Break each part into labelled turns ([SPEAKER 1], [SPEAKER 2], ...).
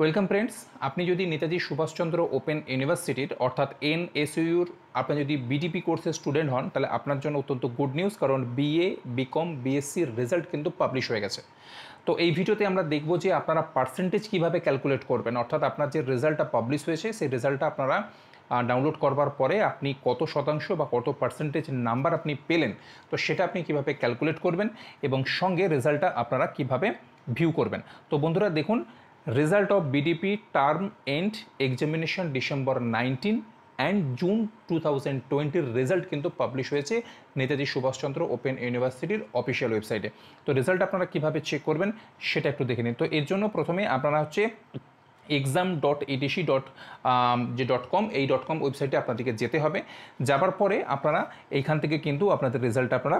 [SPEAKER 1] welcome friends আপনি যদি Netaji Subhash Chandra open ইউনিভার্সিটির অর্থাৎ এন ইউর আপনি যদি বিডিপি কোর্সের স্টুডেন্ট হন তাহলে আপনার জন্য অত্যন্ত গুড নিউজ কারণ বিএ বিকম বিএসসির রেজাল্ট কিন্তু পাবলিশ হয়ে গেছে তো এই ভিডিওতে আমরা দেখব যে আপনারা পার্সেন্টেজ কীভাবে ক্যালকুলেট করবেন অর্থাৎ আপনার যে রেজাল্টটা পাবলিশ হয়েছে সেই রেজাল্টটা আপনারা ডাউনলোড করবার পরে আপনি কত শতাংশ বা কত পার্সেন্টেজ নাম্বার আপনি পেলেন তো সেটা আপনি কিভাবে ক্যালকুলেট করবেন এবং সঙ্গে রেজাল্টটা আপনারা কিভাবে ভিউ করবেন তো বন্ধুরা দেখুন result of BDP term end examination December nineteen and June two thousand টোয়েন্টির রেজাল্ট কিন্তু পাবলিশ হয়েছে নেতাজি সুভাষচন্দ্র ওপেন ইউনিভার্সিটির অফিসিয়াল ওয়েবসাইটে তো রেজাল্ট আপনারা কীভাবে চেক করবেন সেটা একটু দেখে নিন তো এর জন্য প্রথমে আপনারা হচ্ছে এক্সাম ডট এডিসি ডট যে ডট কম এই ডট কম ওয়েবসাইটে আপনাদেরকে যেতে হবে যাবার পরে আপনারা এইখান থেকে কিন্তু আপনাদের রেজাল্ট আপনারা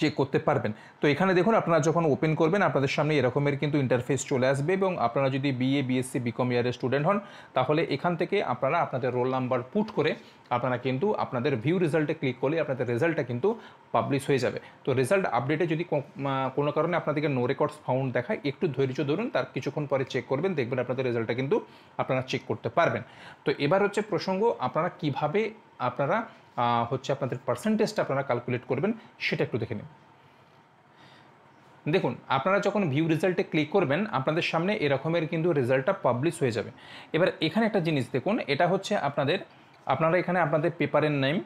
[SPEAKER 1] চেক করতে পারবেন তো এখানে দেখুন আপনারা যখন ওপেন করবেন আপনাদের সামনে এরকমের কিন্তু ইন্টারফেস চলে আসবে এবং আপনারা যদি বিএ বিএসসি বিকম ইয়ারের স্টুডেন্ট হন তাহলে এখান থেকে আপনারা আপনাদের রোল নাম্বার পুট করে আপনারা কিন্তু আপনাদের ভিউ রেজাল্টে ক্লিক করলে আপনাদের রেজাল্টটা কিন্তু পাবলিশ হয়ে যাবে তো রেজাল্ট আপডেটে যদি কোনো কারণে আপনাদেরকে নো রেকর্ডস ফাউন্ড দেখায় একটু ধৈর্য ধরুন তার কিছুক্ষণ পরে চেক করবেন দেখবেন আপনাদের রেজাল্টটা কিন্তু আপনারা চেক করতে পারবেন তো এবার হচ্ছে প্রসঙ্গ আপনারা কিভাবে আপনারা হচ্ছে আপনাদের পার্সেন্টেজটা আপনারা ক্যালকুলেট করবেন সেটা একটু দেখে নিন দেখুন আপনারা যখন ভিউ রেজাল্টে ক্লিক করবেন আপনাদের সামনে এরকমের কিন্তু রেজাল্টটা পাবলিশ হয়ে যাবে এবার এখানে একটা জিনিস দেখুন এটা হচ্ছে আপনাদের আপনারা এখানে আপনাদের পেপারের নেম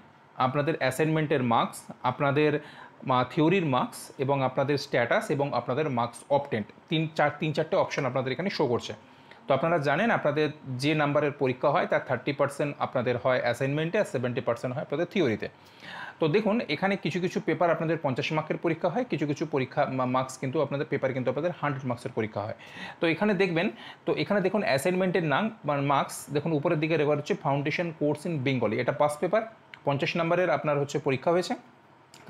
[SPEAKER 1] আপনাদের অ্যাসাইনমেন্টের মার্কস আপনাদের থিওরির মার্কস এবং আপনাদের স্ট্যাটাস এবং আপনাদের মার্কস অপটেন্ট তিন চার তিন চারটে অপশন আপনাদের এখানে শো করছে তো আপনারা জানেন আপনাদের যে নাম্বারের পরীক্ষা হয় তার থার্টি পার্সেন্ট আপনাদের হয় অ্যাসাইনমেন্টে আর সেভেন্টি পার্সেন্ট হয় আপনাদের থিওরিতে তো দেখুন এখানে কিছু কিছু পেপার আপনাদের পঞ্চাশ মার্কের পরীক্ষা হয় কিছু কিছু পরীক্ষা মার্কস কিন্তু আপনাদের পেপার কিন্তু আপনাদের হান্ড্রেড মার্কসের পরীক্ষা হয় তো এখানে দেখবেন তো এখানে দেখুন অ্যাসাইনমেন্টের নাম মার্কস দেখুন উপরের দিকে রেবার হচ্ছে ফাউন্ডেশন কোর্স ইন বেঙ্গলি এটা পাস পেপার পঞ্চাশ নম্বরের আপনার হচ্ছে পরীক্ষা হয়েছে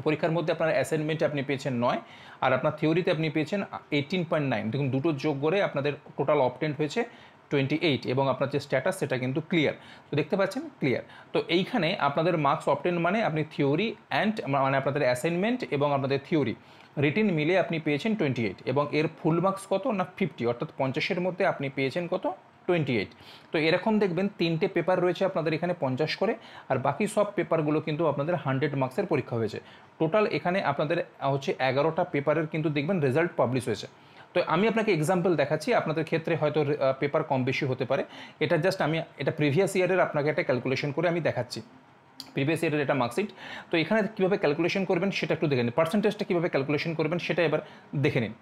[SPEAKER 1] পরীক্ষার মধ্যে আপনার অ্যাসাইনমেন্টে আপনি পেয়েছেন নয় আর আপনার থিওরিতে আপনি পেয়েছেন এইটিন পয়েন্ট নাইন দেখুন দুটো যোগ করে আপনাদের টোটাল অপটেন্ট হয়েছে টোয়েন্টি এইট এবং আপনার যে স্ট্যাটাস সেটা কিন্তু ক্লিয়ার তো দেখতে পাচ্ছেন ক্লিয়ার তো এইখানে আপনাদের মার্কস অপটেন মানে আপনি থিওরি অ্যান্ড মানে আপনাদের অ্যাসাইনমেন্ট এবং আপনাদের থিওরি রিটিন মিলে আপনি পেয়েছেন টোয়েন্টি এইট এবং এর ফুল মার্কস কত না ফিফটি অর্থাৎ পঞ্চাশের মধ্যে আপনি পেয়েছেন কত টোয়েন্টি এইট তো এরকম দেখবেন তিনটে পেপার রয়েছে আপনাদের এখানে পঞ্চাশ করে আর বাকি সব পেপারগুলো কিন্তু আপনাদের হান্ড্রেড মার্কসের পরীক্ষা হয়েছে টোটাল এখানে আপনাদের হচ্ছে এগারোটা পেপারের কিন্তু দেখবেন রেজাল্ট পাবলিশ হয়েছে তো আমি আপনাকে এক্সাম্পল দেখাচ্ছি আপনাদের ক্ষেত্রে হয়তো পেপার কম বেশি হতে পারে এটা জাস্ট আমি এটা প্রিভিয়াস ইয়ারের আপনাকে একটা ক্যালকুলেশন করে আমি দেখাচ্ছি প্রিভিয়াস ইয়ারের এটা মার্কশিট তো এখানে কীভাবে ক্যালকুলেশন করবেন সেটা একটু দেখে নিন পার্সেন্টেজটা কীভাবে ক্যালকুলেশন করবেন সেটা এবার দেখে নিন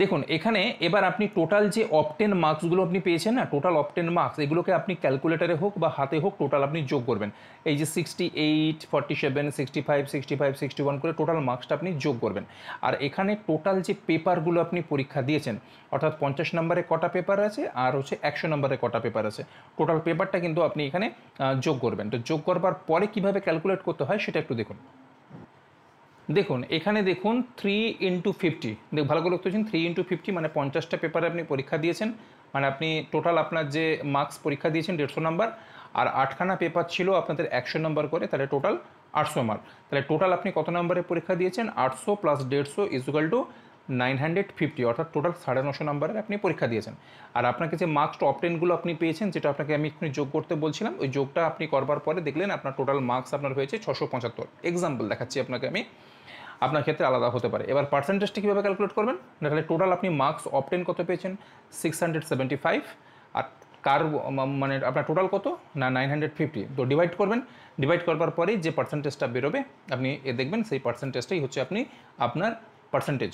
[SPEAKER 1] দেখুন এখানে এবার আপনি টোটাল যে অপটেন মার্কসগুলো আপনি পেয়েছেন না টোটাল অপটেন মার্কস এগুলোকে আপনি ক্যালকুলেটারে হোক বা হাতে হোক টোটাল আপনি যোগ করবেন এই যে sixty eight forty seven sixty five sixty five sixty one করে টোটাল মার্কসটা আপনি যোগ করবেন আর এখানে টোটাল যে পেপারগুলো আপনি পরীক্ষা দিয়েছেন অর্থাৎ পঞ্চাশ নম্বরে কটা পেপার আছে আর হচ্ছে একশো নম্বরে কটা পেপার আছে টোটাল পেপারটা কিন্তু আপনি এখানে যোগ করবেন তো যোগ করবার পরে কিভাবে ক্যালকুলেট করতে হয় সেটা একটু দেখুন দেখুন এখানে দেখুন থ্রি ইন্টু ফিফটি দেখ ভালো করে লক্ষ্য থ্রি ইন্টু ফিফটি মানে পঞ্চাশটা পেপারে আপনি পরীক্ষা দিয়েছেন মানে আপনি টোটাল আপনার যে মার্কস পরীক্ষা দিয়েছেন দেড়শো নাম্বার আর আটখানা পেপার ছিল আপনাদের একশো নম্বর করে তাহলে টোটাল আটশো মার্ক তাহলে টোটাল আপনি কত নম্বরে পরীক্ষা দিয়েছেন আটশো প্লাস দেড়শো equal to nine hundred fifty অর্থাৎ টোটাল সাড়ে নশো নাম্বারের আপনি পরীক্ষা দিয়েছেন আর আপনাকে যে মার্কস টপ টেনগুলো আপনি পেয়েছেন যেটা আপনাকে আমি এক্ষুনি যোগ করতে বলছিলাম ওই যোগটা আপনি করবার পরে দেখলেন আপনার টোটাল মার্কস আপনার হয়েছে ছশো পঁচাত্তর এক্সাম্পল দেখাচ্ছি আপনাকে আমি আপনার ক্ষেত্রে আলাদা হতে পারে এবার পার্সেন্টেজটি কীভাবে ক্যালকুলেট করবেন তাহলে টোটাল আপনি মার্কস অপটেন কত পেয়েছেন সিক্স হান্ড্রেড সেভেন্টি ফাইভ আর কার মানে আপনার টোটাল কত না নাইন হান্ড্রেড ফিফটি তো ডিভাইড করবেন ডিভাইড করবার পরেই যে পার্সেন্টেজটা বেরোবে আপনি এ দেখবেন সেই পার্সেন্টেজটাই হচ্ছে আপনি আপনার পার্সেন্টেজ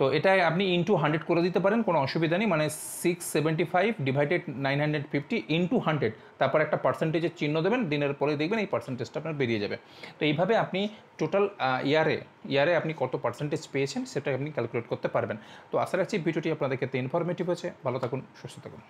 [SPEAKER 1] তো এটা আপনি ইনটু হান্ড্রেড করে দিতে পারেন কোনো অসুবিধা নেই মানে six seventy five divided nine hundred fifty into hundred তারপর একটা পার্সেন্টেজের চিহ্ন দেবেন দিনের পরে দেখবেন এই পার্সেন্টেজটা আপনার বেরিয়ে যাবে তো এইভাবে আপনি টোটাল ইয়ারে ইয়ারে আপনি কত পার্সেন্টেজ পেয়েছেন সেটা আপনি ক্যালকুলেট করতে পারবেন তো আশা রাখছি ভিডিওটি আপনাদের ক্ষেত্রে ইনফরমেটিভ হয়েছে ভালো থাকুন সুস্থ থাকুন